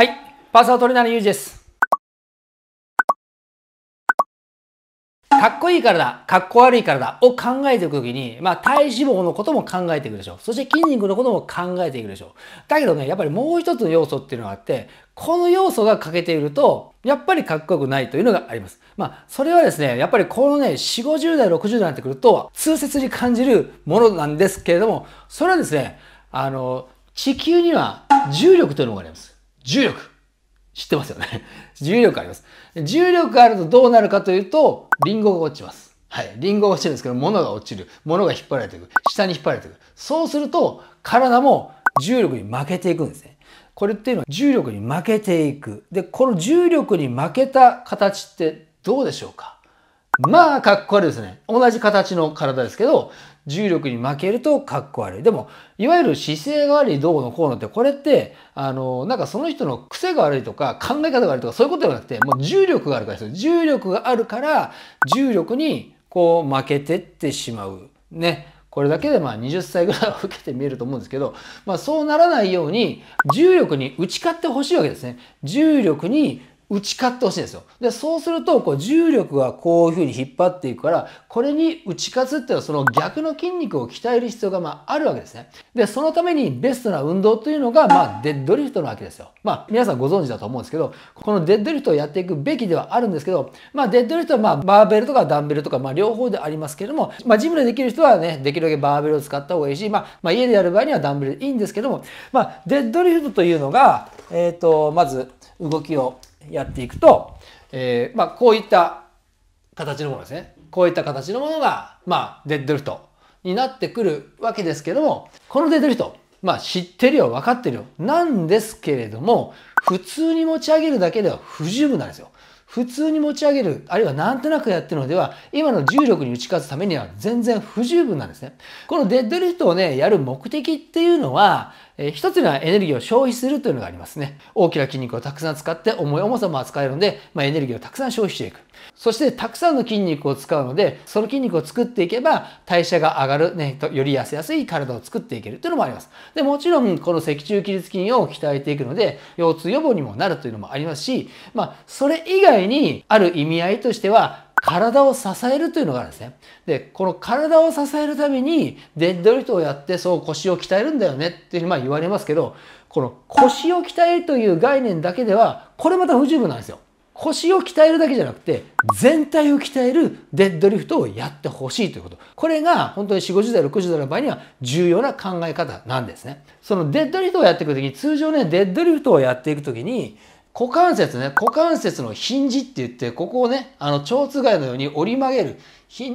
はい、パーソナルトレーナーのゆうじです。かっこいいからだ、かっこ悪いからだを考えていくときに、まあ体脂肪のことも考えていくでしょう。そして筋肉のことも考えていくでしょう。だけどね、やっぱりもう一つの要素っていうのがあって、この要素が欠けていると、やっぱりかっこよくないというのがあります。まあ、それはですね、やっぱりこのね、4、50代、60代になってくると、痛切に感じるものなんですけれども、それはですね、あの、地球には重力というのがあります。重力。知ってますよね。重力あります。重力があるとどうなるかというと、リンゴが落ちます。はい。リンゴが落ちるんですけど、物が落ちる。物が引っ張られていく。下に引っ張られていく。そうすると、体も重力に負けていくんですね。これっていうのは重力に負けていく。で、この重力に負けた形ってどうでしょうかまあ、かっこ悪いですね。同じ形の体ですけど、重力に負けるとかっこ悪い。でも、いわゆる姿勢が悪いどうのこうのって、これって、あの、なんかその人の癖が悪いとか、考え方が悪いとか、そういうことではなくて、もう重力があるからですよ。重力があるから、重力にこう負けてってしまう。ね。これだけでまあ20歳ぐらいは受けて見えると思うんですけど、まあそうならないように重力に打ち勝ってほしいわけですね。重力に打ち勝ってほしいんですよ。で、そうすると、こう、重力がこういうふうに引っ張っていくから、これに打ち勝つっていうのは、その逆の筋肉を鍛える必要が、まあ、あるわけですね。で、そのためにベストな運動というのが、まあ、デッドリフトなわけですよ。まあ、皆さんご存知だと思うんですけど、このデッドリフトをやっていくべきではあるんですけど、まあ、デッドリフトは、まあ、バーベルとかダンベルとか、まあ、両方でありますけれども、まあ、ジムでできる人はね、できるだけバーベルを使った方がいいし、まあ、まあ、家でやる場合にはダンベルでいいんですけども、まあ、デッドリフトというのが、えっ、ー、と、まず、動きをやっていくと、えー、まあ、こういった形のものですね。こういった形のものが、まあ、デッドリフトになってくるわけですけども、このデッドリフト、まあ、知ってるよ、分かってるよ、なんですけれども、普通に持ち上げるだけでは不十分なんですよ。普通に持ち上げる、あるいはなんとなくやってるのでは、今の重力に打ち勝つためには全然不十分なんですね。このデッドリフトをね、やる目的っていうのは、え一つにはエネルギーを消費するというのがありますね。大きな筋肉をたくさん使って重い重さも扱えるので、まあ、エネルギーをたくさん消費していく。そしてたくさんの筋肉を使うので、その筋肉を作っていけば代謝が上がる、ね、より痩せやすい体を作っていけるというのもあります。で、もちろんこの脊柱起立筋を鍛えていくので、腰痛予防にもなるというのもありますし、まあ、それ以外にある意味合いとしては、体を支えるというのがあるんですね。で、この体を支えるためにデッドリフトをやってそう腰を鍛えるんだよねっていうふうにまあ言われますけど、この腰を鍛えるという概念だけでは、これまた不十分なんですよ。腰を鍛えるだけじゃなくて、全体を鍛えるデッドリフトをやってほしいということ。これが本当に4、50代、60代の場合には重要な考え方なんですね。そのデッドリフトをやっていくときに、通常ね、デッドリフトをやっていくときに、股関節ね、股関節のヒンジって言って、ここをね、あの、蝶番のように折り曲げる、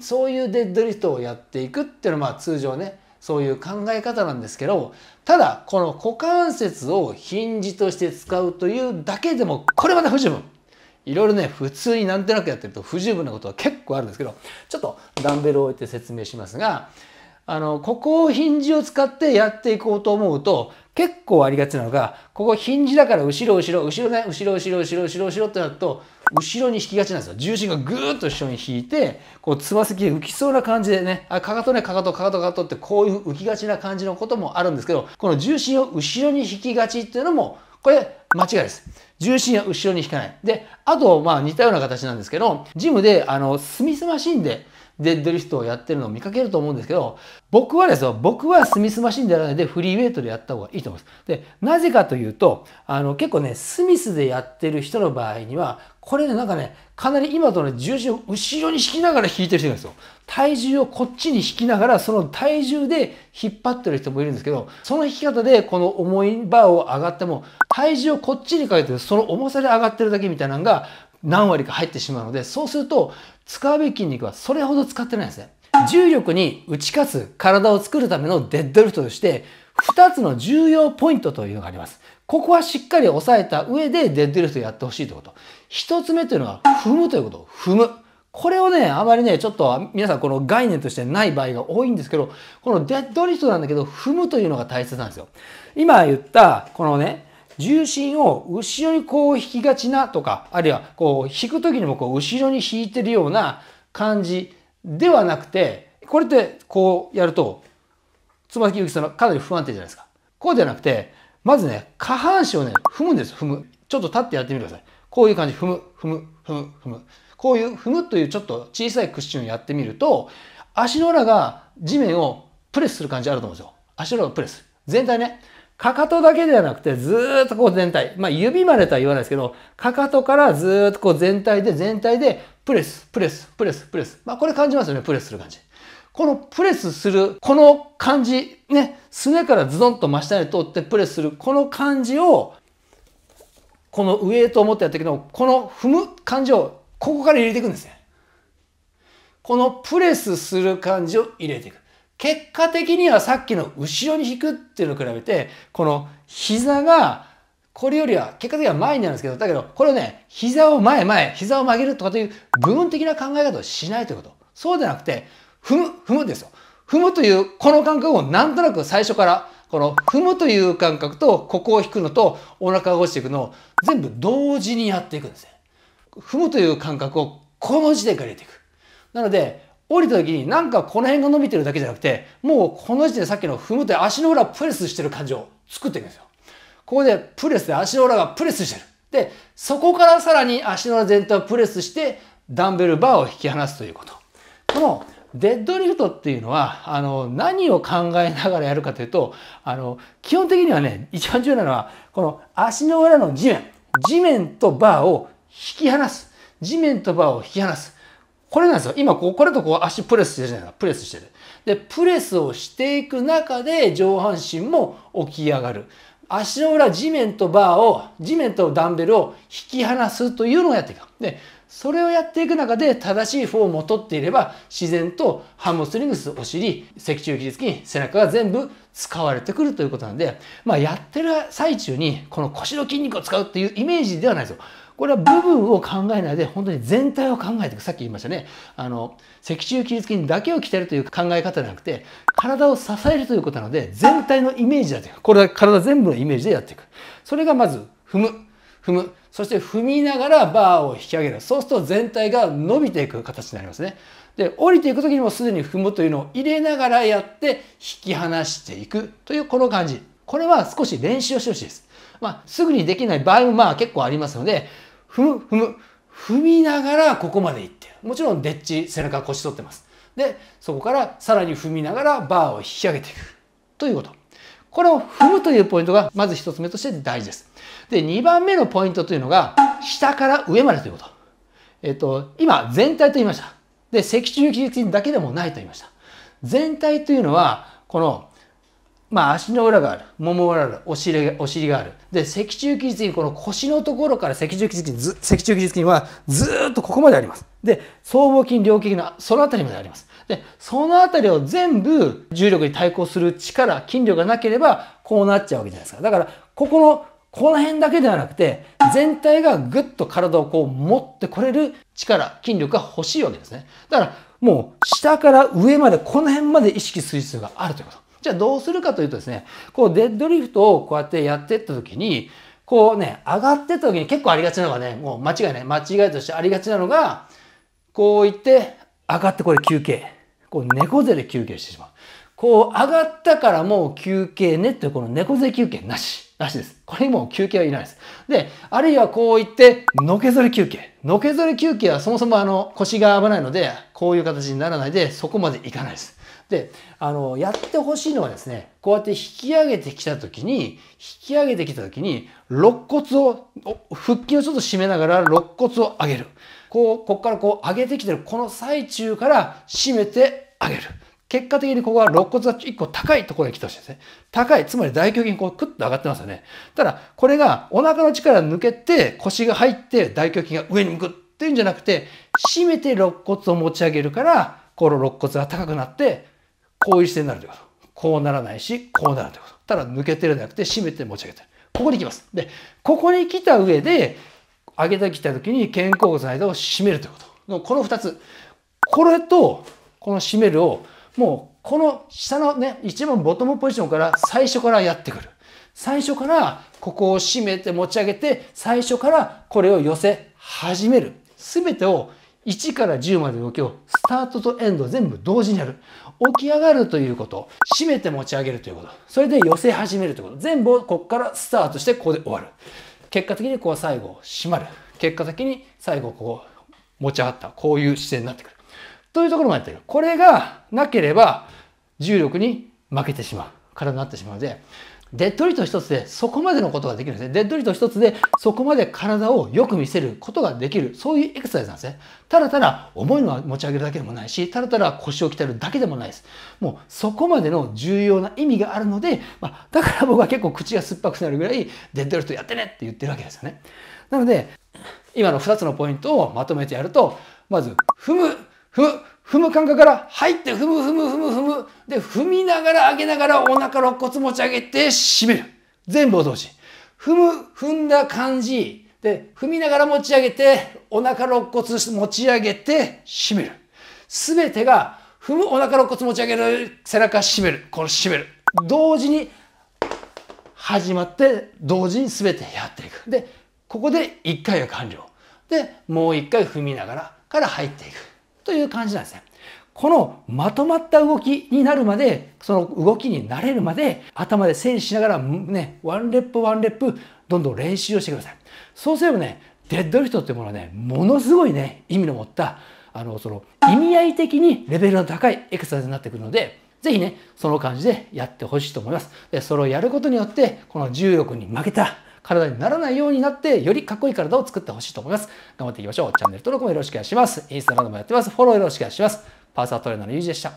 そういうデッドリフトをやっていくっていうのは、まあ通常ね、そういう考え方なんですけど、ただ、この股関節をヒンジとして使うというだけでも、これまた不十分。いろいろね、普通になんとなくやってると不十分なことは結構あるんですけど、ちょっとダンベルを置いて説明しますが、あの、ここをヒンジを使ってやっていこうと思うと、結構ありがちなのが、ここヒンジだから後ろ後ろ、後ろね、後ろ後ろ後ろ後ろ後ろってなると、後ろに引きがちなんですよ。重心がぐーっと一緒に引いて、こう、つま先で浮きそうな感じでね、あ、かかとね、かかと、かかと、かかとってこういう浮きがちな感じのこともあるんですけど、この重心を後ろに引きがちっていうのも、これ、間違いです。重心は後ろに引かない。で、あと、まあ似たような形なんですけど、ジムで、あの、スミスマシンで、で出る人をやってるのを見かけると思うんですけど、僕はですよ、僕はスミスマシンでやらないでフリーウェイトでやった方がいいと思います。で、なぜかというと、あの、結構ね、スミスでやってる人の場合には、これね、なんかね、かなり今とね、重心を後ろに引きながら引いてる人がいるんですよ。体重をこっちに引きながら、その体重で引っ張ってる人もいるんですけど、その引き方でこの重いバーを上がっても、体重をこっちにかけて、その重さで上がってるだけみたいなのが、何割か入ってしまうので、そうすると使うべき筋肉はそれほど使ってないんですね。重力に打ち勝つ体を作るためのデッドリフトとして、2つの重要ポイントというのがあります。ここはしっかり押さえた上でデッドリフトやってほしいということ。1つ目というのは踏むということ。踏む。これをね、あまりね、ちょっと皆さんこの概念としてない場合が多いんですけど、このデッドリフトなんだけど、踏むというのが大切なんですよ。今言った、このね、重心を後ろにこう引きがちなとか、あるいはこう引く時にもこう後ろに引いてるような感じではなくて、これってこうやると、つま先浮きそのかなり不安定じゃないですか。こうじゃなくて、まずね、下半身をね、踏むんです、踏む。ちょっと立ってやってみてください。こういう感じ、踏む、踏む、踏む、踏む。こういう踏むというちょっと小さいクッションをやってみると、足の裏が地面をプレスする感じあると思うんですよ。足の裏をプレス。全体ね。かかとだけではなくて、ずーっとこう全体、まあ指までとは言わないですけど、かかとからずーっとこう全体で、全体で、プレス、プレス、プレス、プレス。まあこれ感じますよね、プレスする感じ。このプレスする、この感じ、ね、すねからズドンと真下に通ってプレスする、この感じを、この上と思ってやったけど、この踏む感じを、ここから入れていくんですね。このプレスする感じを入れていく。結果的にはさっきの後ろに引くっていうのを比べて、この膝が、これよりは、結果的には前になるんですけど、だけど、これをね、膝を前前、膝を曲げるとかという部分的な考え方をしないということ。そうじゃなくて、踏む、踏むですよ。踏むという、この感覚をなんとなく最初から、この踏むという感覚と、ここを引くのと、お腹を落ちていくのを全部同時にやっていくんですね。踏むという感覚をこの時点から入れていく。なので、降りた時になんかこの辺が伸びてるだけじゃなくて、もうこの時点でさっきの踏むと足の裏プレスしてる感じを作っていくんですよ。ここでプレスで足の裏がプレスしてる。で、そこからさらに足の裏全体をプレスして、ダンベルバーを引き離すということ。このデッドリフトっていうのは、あの、何を考えながらやるかというと、あの、基本的にはね、一番重要なのは、この足の裏の地面、地面とバーを引き離す。地面とバーを引き離す。これなんですよ。今、これとこう足プレスしてるじゃないですか。プレスしてる。で、プレスをしていく中で上半身も起き上がる。足の裏、地面とバーを、地面とダンベルを引き離すというのをやっていく。で、それをやっていく中で正しいフォームを取っていれば、自然とハムストリングス、お尻、脊柱起立筋、背中が全部使われてくるということなんで、まあ、やってる最中に、この腰の筋肉を使うっていうイメージではないですよ。これは部分を考えないで本当に全体を考えていくさっき言いましたねあの脊柱起立筋だけを鍛えるという考え方じゃなくて体を支えるということなので全体のイメージだというこれは体全部のイメージでやっていくそれがまず踏む踏むそして踏みながらバーを引き上げるそうすると全体が伸びていく形になりますねで降りていく時にもすでに踏むというのを入れながらやって引き離していくというこの感じこれは少し練習をしてほしいです、まあ、すぐにできない場合もまあ結構ありますので踏む、踏む、踏みながらここまで行ってる。もちろんデッチ、背中腰取ってます。で、そこからさらに踏みながらバーを引き上げていく。ということ。これを踏むというポイントが、まず一つ目として大事です。で、二番目のポイントというのが、下から上までということ。えっと、今、全体と言いました。で、脊柱起立筋だけでもないと言いました。全体というのは、このまあ、足の裏がある、もも裏がある、お尻お尻がある。で、脊柱起立筋、この腰のところから脊柱起立筋、脊柱起立筋はずっとここまであります。で、僧帽筋、両筋のそのあたりまであります。で、そのあたりを全部重力に対抗する力、筋力がなければ、こうなっちゃうわけじゃないですか。だから、ここの、この辺だけではなくて、全体がぐっと体をこう持ってこれる力、筋力が欲しいわけですね。だから、もう下から上まで、この辺まで意識する必要があるということ。じゃあどうするかというとですね、こうデッドリフトをこうやってやってった時に、こうね、上がってった時に結構ありがちなのがね、もう間違いない、間違いとしてありがちなのが、こう言って、上がってこれ休憩。こう猫背で休憩してしまう。こう上がったからもう休憩ねってこの猫背休憩なし。なしです。これにもう休憩はいないです。で、あるいはこう言って、のけぞり休憩。のけぞり休憩はそもそもあの腰が危ないので、こういう形にならないで、そこまでいかないです。で、あの、やってほしいのはですね、こうやって引き上げてきたときに、引き上げてきたときに、肋骨を、腹筋をちょっと締めながら肋骨を上げる。こう、ここからこう上げてきてる、この最中から締めて上げる。結果的にここは肋骨が1個高いところに来てほしいですね。高い。つまり大胸筋こうクッと上がってますよね。ただ、これがお腹の力抜けて腰が入って大胸筋が上に向くっていうんじゃなくて、締めて肋骨を持ち上げるから、この肋骨が高くなってこういう姿勢になるということ。こうならないし、こうなるということ。ただ抜けてるんじゃなくて、締めて持ち上げてる。ここに来ます。で、ここに来た上で、上げてきた時に肩甲骨の間を締めるということ。のこの二つ。これと、この締めるを、もう、この下のね、一番ボトムポジションから最初からやってくる。最初からここを締めて持ち上げて、最初からこれを寄せ始める。すべてを1から10までの動きをスタートとエンド全部同時にやる。起き上がるということ、締めて持ち上げるということ、それで寄せ始めるということ、全部をここからスタートしてここで終わる。結果的にこう最後締まる。結果的に最後こう持ち上がった。こういう姿勢になってくる。というところまでやってる。これがなければ重力に負けてしまう。体になってしまうので、デッドリフト一つでそこまでのことができるんですね。デッドリフト一つでそこまで体をよく見せることができる、そういうエクササイズなんですね。ただただ重いのは持ち上げるだけでもないし、ただただ腰を鍛えるだけでもないです。もうそこまでの重要な意味があるので、まあ、だから僕は結構口が酸っぱくなるぐらいデッドリフトやってねって言ってるわけですよね。なので、今の2つのポイントをまとめてやると、まず、踏む、踏む感覚から入って踏む踏む踏む踏む。で、踏みながら上げながらお腹肋骨持ち上げて締める。全部を同時。踏む、踏んだ感じ。で、踏みながら持ち上げて、お腹肋骨持ち上げて締める。すべてが、踏む、お腹肋骨持ち上げる、背中締める。この締める。同時に始まって、同時にすべてやっていく。で、ここで一回が完了。で、もう一回踏みながらから入っていく。という感じなんですね。このまとまった動きになるまで、その動きになれるまで、頭で整理しながらね、ワンレップワンレップ、どんどん練習をしてください。そうすればね、デッドリフトっていうものはね、ものすごいね、意味の持った、あの、その、意味合い的にレベルの高いエクササイズになってくるので、ぜひね、その感じでやってほしいと思います。で、それをやることによって、この重力に負けた体にならないようになって、よりかっこいい体を作ってほしいと思います。頑張っていきましょう。チャンネル登録もよろしくお願いします。インスタなどもやってます。フォローよろしくお願いします。パーサートレーナーのゆうじでした。